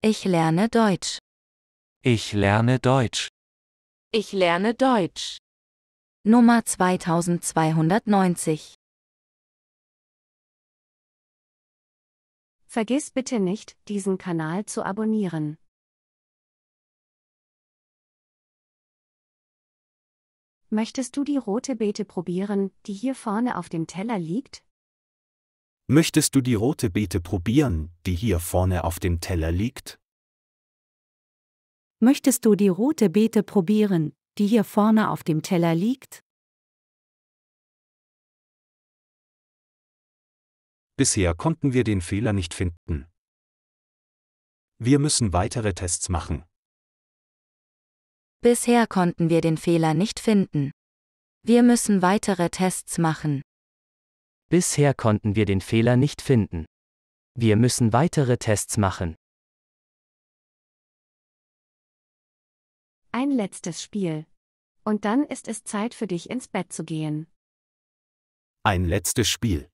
Ich lerne Deutsch. Ich lerne Deutsch. Ich lerne Deutsch. Nummer 2290. Vergiss bitte nicht, diesen Kanal zu abonnieren. Möchtest du die rote Beete probieren, die hier vorne auf dem Teller liegt? Möchtest du die rote Beete probieren, die hier vorne auf dem Teller liegt? Möchtest du die rote Beete probieren, die hier vorne auf dem Teller liegt? Bisher konnten wir den Fehler nicht finden. Wir müssen weitere Tests machen. Bisher konnten wir den Fehler nicht finden. Wir müssen weitere Tests machen. Bisher konnten wir den Fehler nicht finden. Wir müssen weitere Tests machen. Ein letztes Spiel. Und dann ist es Zeit für dich ins Bett zu gehen. Ein letztes Spiel.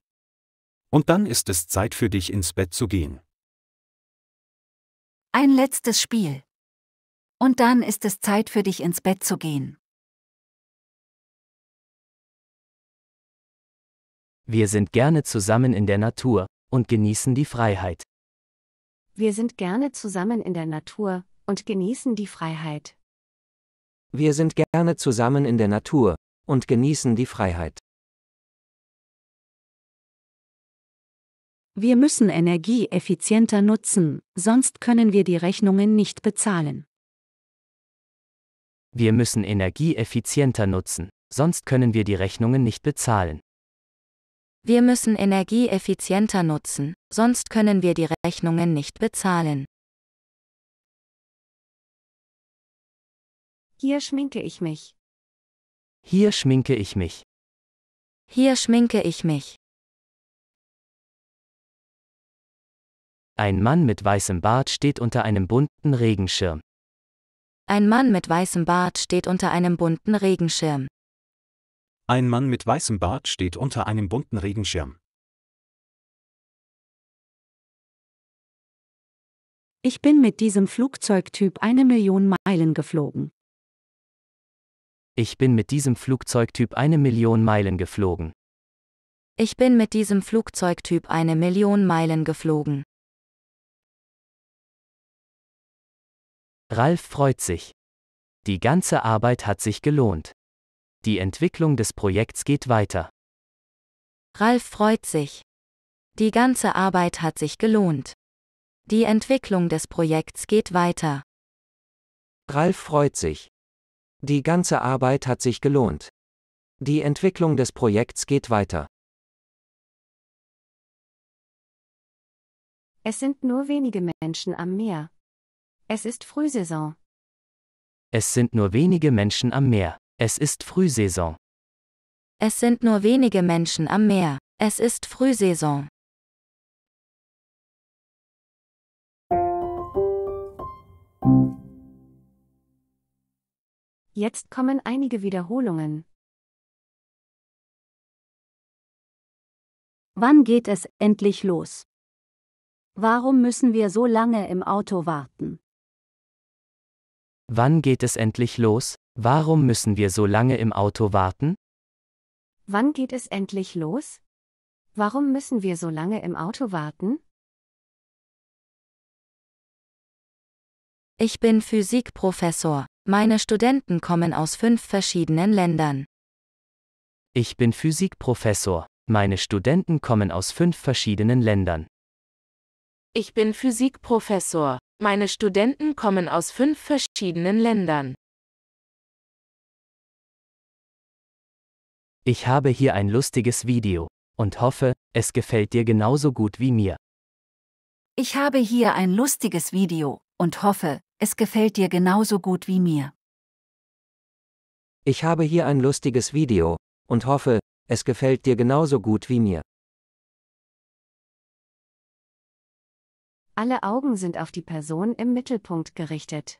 Und dann ist es Zeit für dich ins Bett zu gehen. Ein letztes Spiel. Und dann ist es Zeit für dich ins Bett zu gehen. Wir sind gerne zusammen in der Natur und genießen die Freiheit. Wir sind gerne zusammen in der Natur und genießen die Freiheit. Wir sind gerne zusammen in der Natur und genießen die Freiheit. Wir müssen Energie effizienter nutzen, sonst können wir die Rechnungen nicht bezahlen. Wir müssen Energie effizienter nutzen, sonst können wir die Rechnungen nicht bezahlen. Wir müssen Energie effizienter nutzen, sonst können wir die Rechnungen nicht bezahlen. Hier schminke ich mich. Hier schminke ich mich. Hier schminke ich mich. Ein Mann mit weißem Bart steht unter einem bunten Regenschirm. Ein Mann mit weißem Bart steht unter einem bunten Regenschirm. Ein Mann mit weißem Bart steht unter einem bunten Regenschirm. Ich bin mit diesem Flugzeugtyp eine Million Meilen geflogen. Ich bin mit diesem Flugzeugtyp eine Million Meilen geflogen. Ich bin mit diesem Flugzeugtyp eine Million Meilen geflogen. Ralf freut sich. Die ganze Arbeit hat sich gelohnt. Die Entwicklung des Projekts geht weiter. Ralf freut sich. Die ganze Arbeit hat sich gelohnt. Die Entwicklung des Projekts geht weiter. Ralf freut sich. Die ganze Arbeit hat sich gelohnt. Die Entwicklung des Projekts geht weiter. Es sind nur wenige Menschen am Meer. Es ist Frühsaison. Es sind nur wenige Menschen am Meer. Es ist Frühsaison. Es sind nur wenige Menschen am Meer. Es ist Frühsaison. Jetzt kommen einige Wiederholungen. Wann geht es endlich los? Warum müssen wir so lange im Auto warten? Wann geht es endlich los? Warum müssen wir so lange im Auto warten? Wann geht es endlich los? Warum müssen wir so lange im Auto warten? Ich bin Physikprofessor. Meine Studenten kommen aus fünf verschiedenen Ländern. Ich bin Physikprofessor. Meine Studenten kommen aus fünf verschiedenen Ländern. Ich bin Physikprofessor. Meine Studenten kommen aus fünf verschiedenen Ländern. Ich habe hier ein lustiges Video und hoffe, es gefällt dir genauso gut wie mir. Ich habe hier ein lustiges Video und hoffe, es gefällt dir genauso gut wie mir. Ich habe hier ein lustiges Video und hoffe, es gefällt dir genauso gut wie mir. Alle Augen sind auf die Person im Mittelpunkt gerichtet.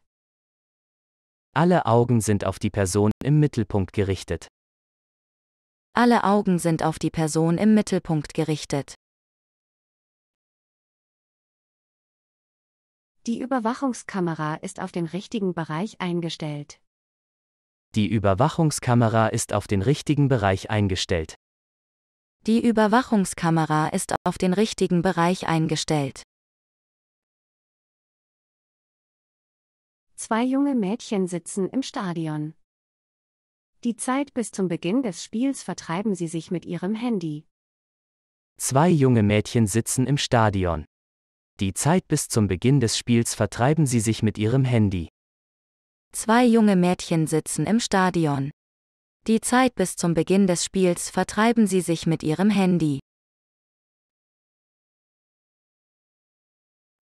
Alle Augen sind auf die Person im Mittelpunkt gerichtet. Alle Augen sind auf die Person im Mittelpunkt gerichtet. Die Überwachungskamera ist auf den richtigen Bereich eingestellt. Die Überwachungskamera ist auf den richtigen Bereich eingestellt. Die Überwachungskamera ist auf den richtigen Bereich eingestellt. Zwei junge Mädchen sitzen im Stadion. Die Zeit bis zum Beginn des Spiels vertreiben sie sich mit ihrem Handy. Zwei junge Mädchen sitzen im Stadion. Die Zeit bis zum Beginn des Spiels vertreiben sie sich mit ihrem Handy. Zwei junge Mädchen sitzen im Stadion. Die Zeit bis zum Beginn des Spiels vertreiben sie sich mit ihrem Handy.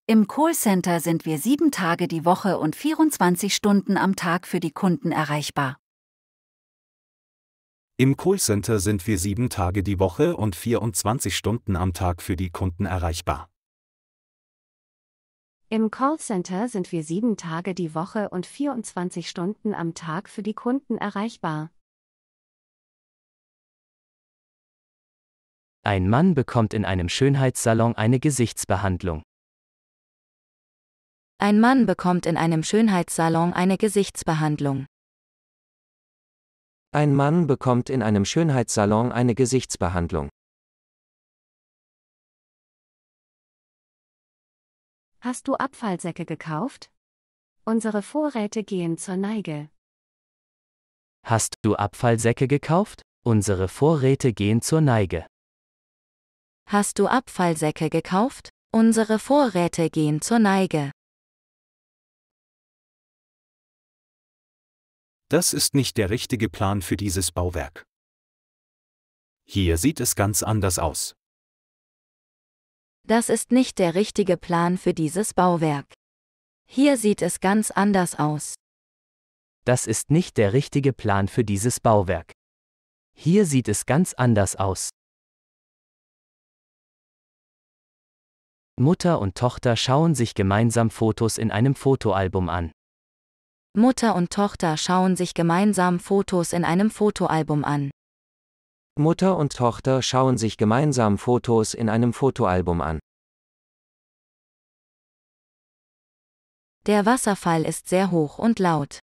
Im Callcenter sind wir sieben Tage die Woche und 24 Stunden am Tag für die Kunden erreichbar. Im Callcenter sind wir sieben Tage die Woche und 24 Stunden am Tag für die Kunden erreichbar. Im Callcenter sind wir sieben Tage die Woche und 24 Stunden am Tag für die Kunden erreichbar. Ein Mann bekommt in einem Schönheitssalon eine Gesichtsbehandlung. Ein Mann bekommt in einem Schönheitssalon eine Gesichtsbehandlung. Ein Mann bekommt in einem Schönheitssalon eine Gesichtsbehandlung. Hast du Abfallsäcke gekauft? Unsere Vorräte gehen zur Neige. Hast du Abfallsäcke gekauft? Unsere Vorräte gehen zur Neige. Hast du Abfallsäcke gekauft? Unsere Vorräte gehen zur Neige. Das ist nicht der richtige Plan für dieses Bauwerk. Hier sieht es ganz anders aus. Das ist nicht der richtige Plan für dieses Bauwerk. Hier sieht es ganz anders aus. Das ist nicht der richtige Plan für dieses Bauwerk. Hier sieht es ganz anders aus. Mutter und Tochter schauen sich gemeinsam Fotos in einem Fotoalbum an. Mutter und Tochter schauen sich gemeinsam Fotos in einem Fotoalbum an. Mutter und Tochter schauen sich gemeinsam Fotos in einem Fotoalbum an. Der Wasserfall ist sehr hoch und laut.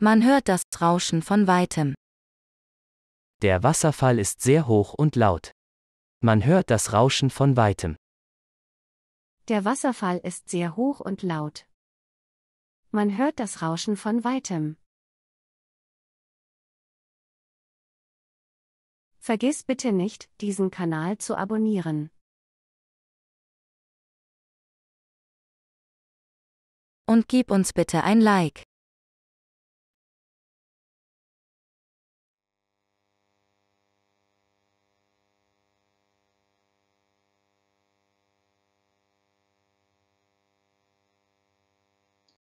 Man hört das Rauschen von weitem. Der Wasserfall ist sehr hoch und laut. Man hört das Rauschen von weitem. Der Wasserfall ist sehr hoch und laut. Man hört das Rauschen von weitem. Vergiss bitte nicht, diesen Kanal zu abonnieren. Und gib uns bitte ein Like.